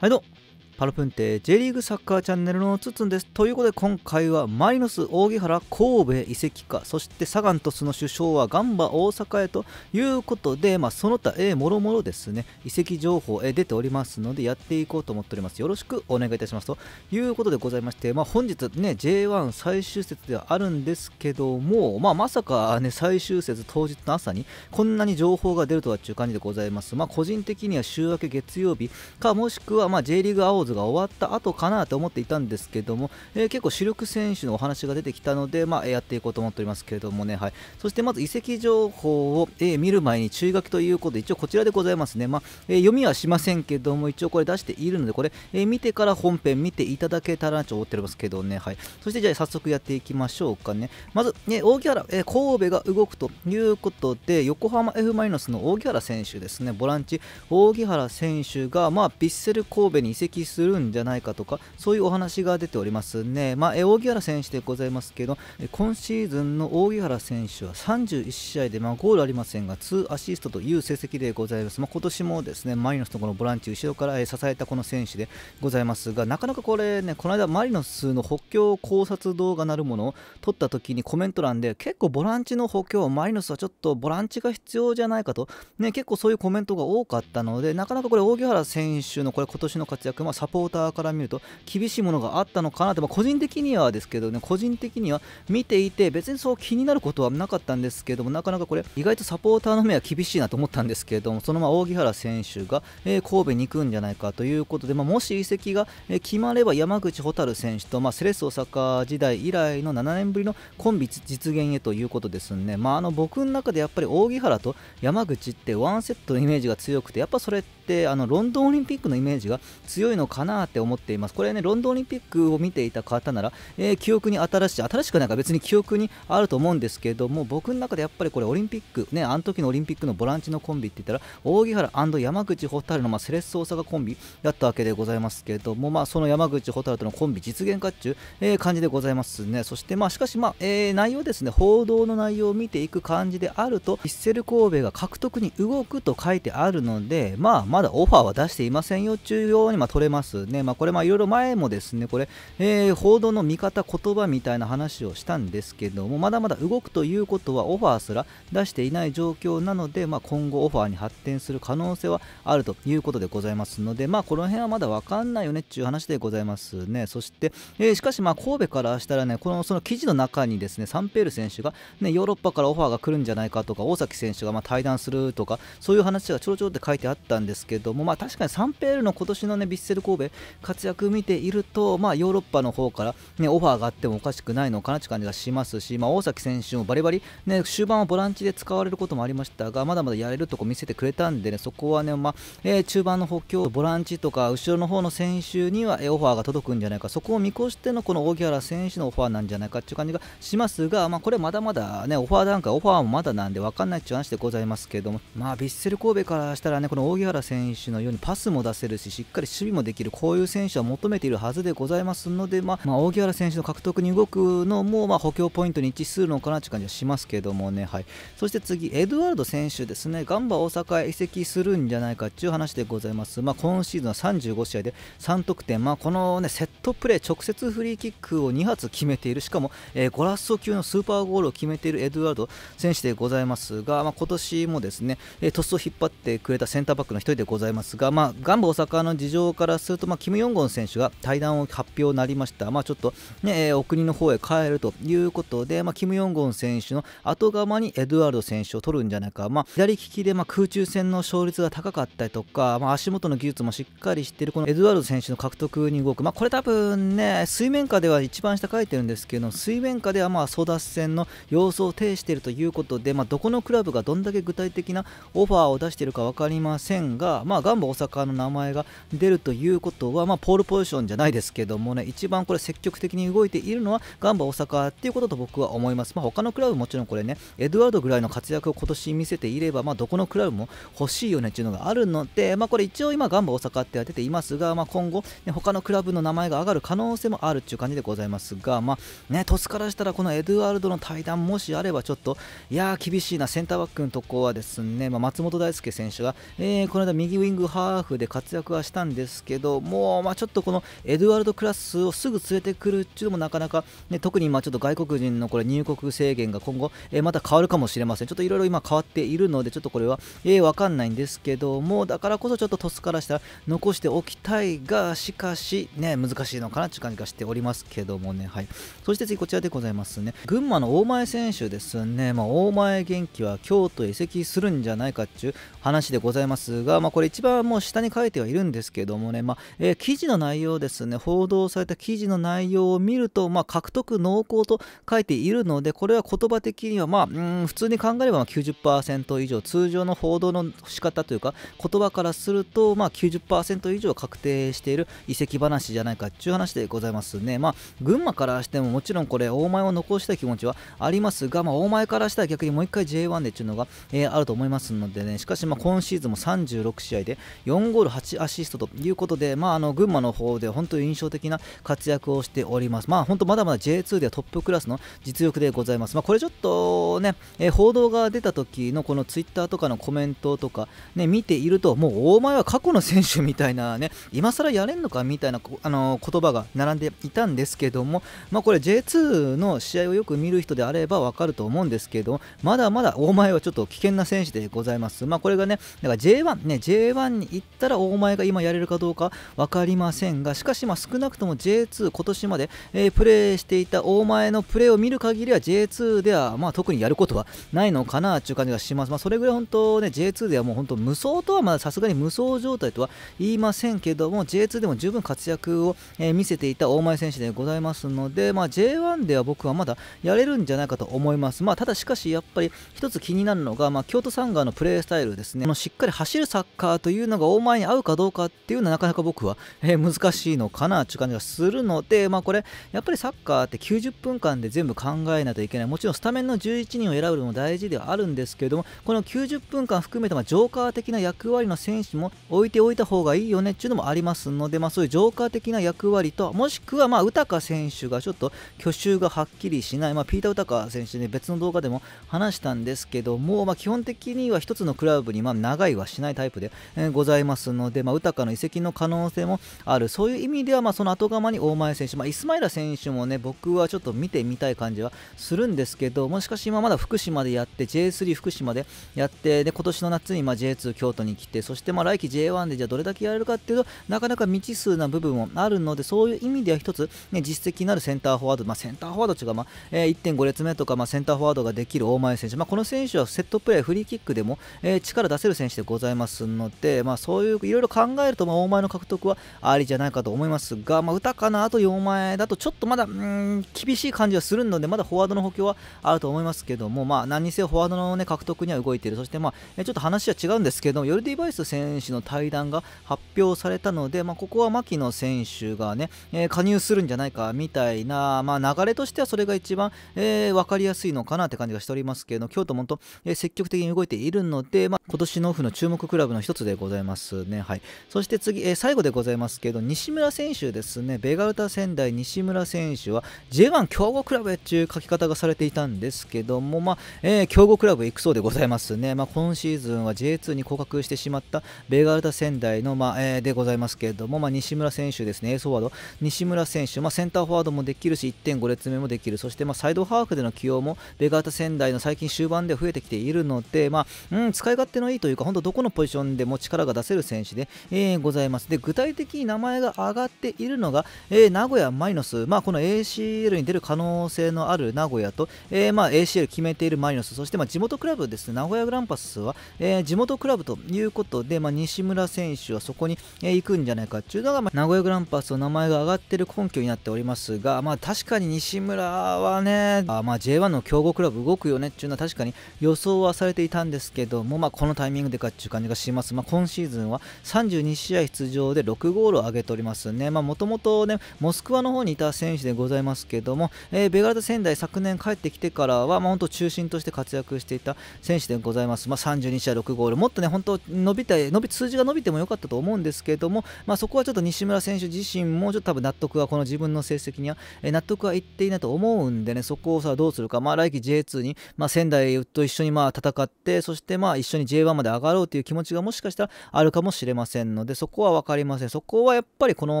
はいどうパルプンテ J リーグサッカーチャンネルのつつんです。ということで今回はマリノス、扇原、神戸移籍か、そしてサガン鳥栖の首相はガンバ大阪へということで、まあ、その他、えもろもろですね、移籍情報、え出ておりますので、やっていこうと思っております。よろしくお願いいたします。ということでございまして、まあ、本日ね、J1 最終節ではあるんですけども、まあ、まさかね、最終節当日の朝に、こんなに情報が出るとはっていう感じでございます。まあ、個人的には週明け月曜日か、もしくは、ま J リーグ青ズが終わった後かなと思っていたんですけども、えー、結構主力選手のお話が出てきたので、まあ、やっていこうと思っておりますけれどもね、はい、そしてまず移籍情報を、えー、見る前に注意書きということで一応こちらでございますね、まあ、えー、読みはしませんけども一応これ出しているのでこれ、え見てから本編見ていただけたらなと思っておりますけどね、はい、そしてじゃあ早速やっていきましょうかねまず、ね、大木原、え神戸が動くということで横浜 F・ マリノスの大木原選手ですねボランチ大木原選手が、まあ、ヴィッセル神戸に移籍するするんじゃないかとかそういうお話が出ておりますね、まあ、扇原選手でございますけど今シーズンの荻原選手は31試合で、まあ、ゴールありませんが2アシストという成績でございます、まあ、今年もですねマリノスのこのボランチ後ろから支えたこの選手でございますがなかなかこれねこの間マリノスの補強考察動画なるものを撮った時にコメント欄で結構ボランチの補強マリノスはちょっとボランチが必要じゃないかと、ね、結構そういうコメントが多かったのでなかなかこれ扇原選手のこれ今年の活躍、まあ、サポーターから見ると厳しいものがあったのかなと、まあ、個人的にはですけどね個人的には見ていて別にそう気になることはなかったんですけどもなかなかこれ意外とサポーターの目は厳しいなと思ったんですけれどもそのまま扇原選手が、えー、神戸に行くんじゃないかということで、まあ、もし移籍が決まれば山口蛍選手と、まあ、セレッソ大阪時代以来の7年ぶりのコンビ実現へということですね、まあ、あの僕の中でやっぱり扇原と山口ってワンセットのイメージが強くてやっぱそれってってあのロンドンオリンピックのイメージが強いのかなって思っていますこれねロンドンオリンピックを見ていた方なら、えー、記憶に新しい新しくないか別に記憶にあると思うんですけども僕の中でやっぱりこれオリンピックねあの時のオリンピックのボランチのコンビって言ったら扇原山口蛍のまあセレッソ大阪コンビだったわけでございますけれどもまあその山口蛍とのコンビ実現かっちゅう、えー、感じでございますねそしてまあしかしまあ、えー、内容ですね報道の内容を見ていく感じであるとヴィッセル神戸が獲得に動くと書いてあるのでまあまあまだオファーは出していませんよっていうように、まあ、取れますね。まあ、これ、まあ、いろいろ前もですね、これ、えー、報道の見方、言葉みたいな話をしたんですけども、まだまだ動くということは、オファーすら出していない状況なので、まあ、今後オファーに発展する可能性はあるということでございますので、まあ、この辺はまだわかんないよねっていう話でございますね。そして、えー、しかし、まあ、神戸からしたらね、この、その記事の中にですね、サンペール選手が、ね、ヨーロッパからオファーが来るんじゃないかとか、大崎選手がま対談するとか、そういう話がちょろちょろって書いてあったんですけども、まあ、確かにサンペールの今年のねヴィッセル神戸活躍見ていると、まあ、ヨーロッパの方から、ね、オファーがあってもおかしくないのかなって感じがしますし、まあ、大崎選手もバリバリ、ね、終盤はボランチで使われることもありましたがまだまだやれるとこ見せてくれたんで、ね、そこはね、まあえー、中盤の補強ボランチとか後ろの方の選手には、オファーが届くんじゃないかそこを見越してのこの荻原選手のオファーなんじゃないかっていう感じがしますが、まあ、これまだまだ、ね、オファー段階オファーもまだなんで分かんないっていう話でございますけども、まあ、ヴィッセル神戸からしたらねこの荻原選手選手のようにパスも出せるししっかり守備もできるこういう選手は求めているはずでございますので、まあ、まあ、荻原選手の獲得に動くのも、まあ、補強ポイントに一致するのかなという感じはしますけどもね、はい、そして次、エドワード選手ですねガンバ大阪へ移籍するんじゃないかという話でございます、まあ、今シーズンは35試合で3得点、まあ、この、ね、セットプレー直接フリーキックを2発決めているしかも、えー、ゴラッソ級のスーパーゴールを決めているエドワード選手でございますが、まあ、今年もですね、えー、トスを引っ張ってくれたセンターバックの1人でございますが、まあ、ガンバ大阪の事情からすると、まあ、キム・ヨンゴン選手が退団を発表になりました、まあ、ちょっと、ね、お国の方へ帰るということで、まあ、キム・ヨンゴン選手の後釜にエドワード選手を取るんじゃないか、まあ、左利きで、まあ、空中戦の勝率が高かったりとか、まあ、足元の技術もしっかりしているこのエドワード選手の獲得に動く、まあ、これ多分ね水面下では一番下書いてるんですけど水面下ではまあ争奪戦の様相を呈しているということで、まあ、どこのクラブがどんだけ具体的なオファーを出しているか分かりませんがが、まあ、ガンバ大阪の名前が出るということは、まあ、ポールポジションじゃないですけどもね、一番これ積極的に動いているのはガンバ大阪っていうことと僕は思います。まあ、他のクラブもちろんこれね、エドワードぐらいの活躍を今年見せていれば、まあ、どこのクラブも欲しいよねっていうのがあるので、まあ、これ一応今ガンバ大阪って当てていますが、まあ、今後、ね、他のクラブの名前が上がる可能性もあるっていう感じでございますが、まあ、ね、トスからしたらこのエドワードの対談もしあればちょっと、いや厳しいな、センターバックのところはですね、まあ、松本大輔選手が、えー、この間右ウィングハーフで活躍はしたんですけどもう、まあ、ちょっとこのエドワルドクラスをすぐ連れてくるっていうのもなかなか、ね、特にあちょっと外国人のこれ入国制限が今後、えー、また変わるかもしれませんちょっといろいろ今変わっているのでちょっとこれは、えー、分かんないんですけどもだからこそちょっとトスからしたら残しておきたいがしかしね難しいのかなという感じがしておりますけどもねはいそして次こちらでございますね群馬の大前選手ですね、まあ、大前元気は京都へ移籍するんじゃないかっていう話でございますが、まあまあ、これ一番もう下に書いてはいるんですけどもね、まあ、えー、記事の内容ですね、報道された記事の内容を見ると、まあ、獲得濃厚と書いているので、これは言葉的には、まあ、ん普通に考えれば90%以上、通常の報道の仕方というか、言葉からすると、まあ90%以上確定している移籍話じゃないかっていう話でございますね。まあ、群馬からしてももちろんこれ、大前を残したい気持ちはありますが、まあ、大前からしたら逆にもう一回 J1 でっいうのが、えー、あると思いますのでね、しかし、ま今シーズンも36 6試合で4ゴール8アシストということで、まあ、あの群馬の方で本当に印象的な活躍をしております。まあ、本当まだまだ J2 ではトップクラスの実力でございます。まあ、これちょっとね、え報道が出た時のこのツイッターとかのコメントとか、ね、見ていると、もうお前は過去の選手みたいなね、今更やれんのかみたいなあの言葉が並んでいたんですけども、まあ、これ J2 の試合をよく見る人であればわかると思うんですけどまだまだ大前はちょっと危険な選手でございます。まあ、これがね、だから J1、ね、J1 に行ったら大前が今やれるかどうか分かりませんがしかしま少なくとも J2 今年まで、えプレーしていた大前のプレーを見る限りは J2 ではま特にやることはないのかなという感じがします、まあ、それぐらい本当ね J2 ではもう本当無双とはまださすがに無双状態とは言いませんけども J2 でも十分活躍を、え見せていた大前選手でございますので、まあ、J1 では僕はまだやれるんじゃないかと思います、まあ、ただしかしやっぱり一つ気になるのが、まあ、京都サンガーのプレースタイルですねしっかり走るサッカというのが大前に合うかどうかっていうのはなかなか僕は、えー、難しいのかなという感じがするので、まあ、これやっぱりサッカーって90分間で全部考えないといけないもちろんスタメンの11人を選ぶのも大事ではあるんですけれどもこの90分間含めてまジョーカー的な役割の選手も置いておいた方がいいよねっていうのもありますので、まあ、そういうジョーカー的な役割ともしくはまあ宇高選手がちょっと去就がはっきりしない、まあ、ピーター・ウタカ選手ね別の動画でも話したんですけども、まあ、基本的には1つのクラブにま長いはしないタイプでで、えー、ございますので、まあ、宇の移籍の可能性もある、そういう意味では、まあ、その後釜に大前選手、まあ、イスマイラ選手もね、僕はちょっと見てみたい感じはするんですけど、もしかし今まだ福島でやって、J3 福島でやって、で今年の夏にま J2 京都に来て、そしてま来季 J1 でじゃあどれだけやれるかっていうと、なかなか未知数な部分もあるので、そういう意味では1つ、ね、実績のあるセンターフォワード、まあ、センターフォワード違うまあ、えー、1.5列目とか、まあ、センターフォワードができる大前選手、まあ、この選手はセットプレー、フリーキックでも、えー、力出せる選手でございますので、まあ、そういういろいろ考えると、まあ、大前の獲得はありじゃないかと思いますが、まあ、歌かなあと4前だとちょっとまだうん厳しい感じはするのでまだフォワードの補強はあると思いますけども、まあ、何にせよフォワードの、ね、獲得には動いているそして、まあ、ちょっと話は違うんですけどヨルディ・バイス選手の対談が発表されたので、まあ、ここは牧野選手がね、え加入するんじゃないかみたいな、まあ、流れとしてはそれが一番、え分かりやすいのかなって感じがしておりますけど京都も本当、え積極的に動いているので、まあ、今年のオフの注目クラブの一つでございますね。はい、そして次、えー、最後でございますけど、西村選手ですね、ベガルタ仙台、西村選手は J1 強豪クラブっていう書き方がされていたんですけども、まあえー、強豪クラブ行くそうでございますね。まあ、今シーズンは J2 に降格してしまったベガルタ仙台の、まあ、えー、でございますけれども、まあ、西村選手ですね、エースフォワード、西村選手、まあ、センターフォワードもできるし、1.5列目もできる、そして、まあ、サイドハーフでの起用もベガルタ仙台の最近終盤で増えてきているので、まあうん、使い勝手のいいというか、本当どこのポジションでも力が出せる選手で、えー、ございます。で、具体的に名前が挙がっているのが、えー、名古屋マイノス、まあ、この ACL に出る可能性のある名古屋と、えー、まあ、ACL 決めているマイノス、そしてまあ地元クラブですね、名古屋グランパスは、えー、地元クラブということで、まあ、西村選手はそこに、え行くんじゃないかというのが、まあ、名古屋グランパスの名前が挙がっている根拠になっておりますが、まあ、確かに西村はね、あまあ、J1 の強豪クラブ動くよねっていうのは確かに予想はされていたんですけども、まあ、このタイミングでかっていう感じがします。ます、まあ、今シーズンは32試合出場で6ゴールを挙げておりますね、もともとモスクワの方にいた選手でございますけども、えー、ベガルタ仙台、昨年帰ってきてからは、まあ、本当中心として活躍していた選手でございます、まあ、32試合6ゴール、もっとね本当伸びた伸び数字が伸びてもよかったと思うんですけども、まあ、そこはちょっと西村選手自身もちょっと多分納得は、この自分の成績には、えー、納得はいっていないと思うんでね、そこをさどうするか、まあ、来季 J2 に、まあ、仙台と一緒にまあ戦って、そしてまあ一緒に J1 まで上がろうという気持ちがもしかしたらあるかもしれませんので、そこは分かりません。そこはやっぱりこの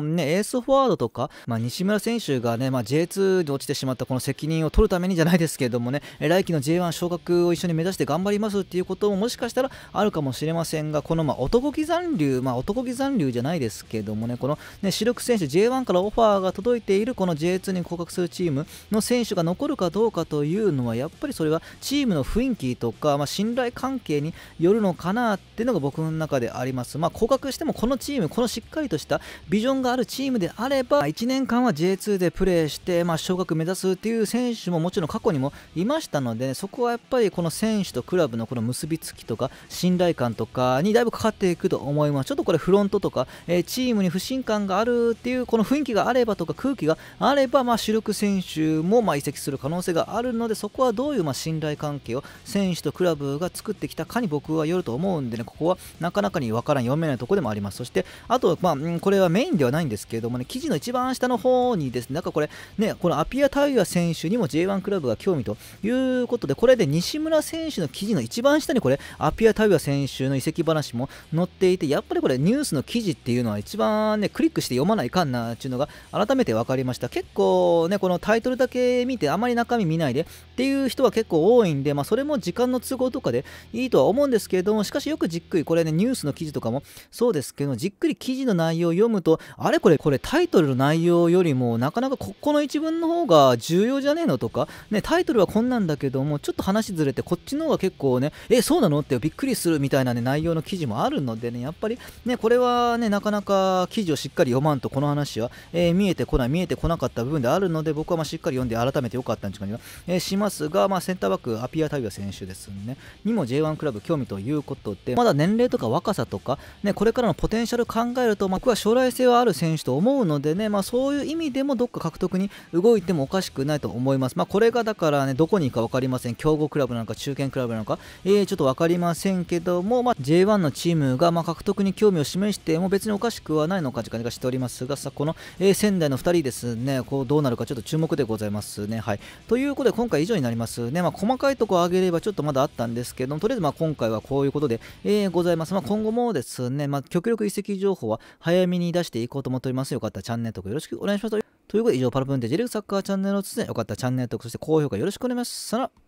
ね、エースフォワードとか、まあ、西村選手がね、まあ、J2 で落ちてしまったこの責任を取るためにじゃないですけれどもね、来季の J1 昇格を一緒に目指して頑張りますっていうことももしかしたらあるかもしれませんが、このま男気残留、まあ、男気残留じゃないですけどもね、このね、主力選手 J1 からオファーが届いているこの J2 に降格するチームの選手が残るかどうかというのは、やっぱりそれはチームの雰囲気とか、まあ、信頼関係によるのかなっていうのが僕僕の中であります。まあ、降格してもこのチーム、このしっかりとしたビジョンがあるチームであれば、1年間は J2 でプレーして、まあ、昇格目指すっていう選手ももちろん過去にもいましたので、ね、そこはやっぱりこの選手とクラブのこの結びつきとか、信頼感とかにだいぶかかっていくと思います。ちょっとこれフロントとか、えー、チームに不信感があるっていう、この雰囲気があればとか、空気があれば、まあ、主力選手もま移籍する可能性があるので、そこはどういうま信頼関係を選手とクラブが作ってきたかに僕はよると思うんでね、ここはなかなかにわからん、読めないとこでもあります。そして、あと、まあ、これはメインではないんですけれどもね、記事の一番下の方にですね、なんかこれ、ね、このアピア・タイヤ選手にも J1 クラブが興味ということで、これで西村選手の記事の一番下にこれ、アピア・タイヤ選手の移籍話も載っていて、やっぱりこれ、ニュースの記事っていうのは一番ね、クリックして読まないかんなっていうのが改めて分かりました。結構ね、このタイトルだけ見て、あまり中身見ないでっていう人は結構多いんで、まあ、それも時間の都合とかでいいとは思うんですけれども、しかしよくじっくりこれ、れねニュースの記事とかもそうですけどじっくり記事の内容を読むとあれこれこれタイトルの内容よりもなかなかここの一文の方が重要じゃねえのとか、ね、タイトルはこんなんだけどもちょっと話ずれてこっちの方が結構ねえそうなのってびっくりするみたいな、ね、内容の記事もあるのでねやっぱりねこれはねなかなか記事をしっかり読まんとこの話は、えー、見えてこない見えてこなかった部分であるので僕はましっかり読んで改めて良かったんじゃないか、えー、しますが、まあ、センターバックアピアタイガ選手ですねにも J1 クラブ興味ということでまだ年齢齢とか若さとか、ね、これからのポテンシャル考えると、まあ、僕は将来性はある選手と思うのでね、まあ、そういう意味でもどっか獲得に動いてもおかしくないと思います。まあ、これがだからね、どこに行くか分かりません。強豪クラブなのか、中堅クラブなのか、えー、ちょっと分かりませんけども、まあ、J1 のチームがま獲得に興味を示しても別におかしくはないのか、時間がしておりますが、さこの、えー、仙台の2人ですね、こうどうなるかちょっと注目でございますね。はい、ということで、今回以上になりますね。ま細かいとこを上げればちょっとまだあったんですけども、とりあえずまあ今回はこういうことで、えー、ございます。ます。まあ、今後もですね、まあ、極力移籍情報は早めに出していこうと思っております。よかったらチャンネル登録よろしくお願いします。ということで、以上、パルプンテジルサッカーチャンネルのですね、よかったらチャンネル登録、そして高評価よろしくお願いします。さよなら。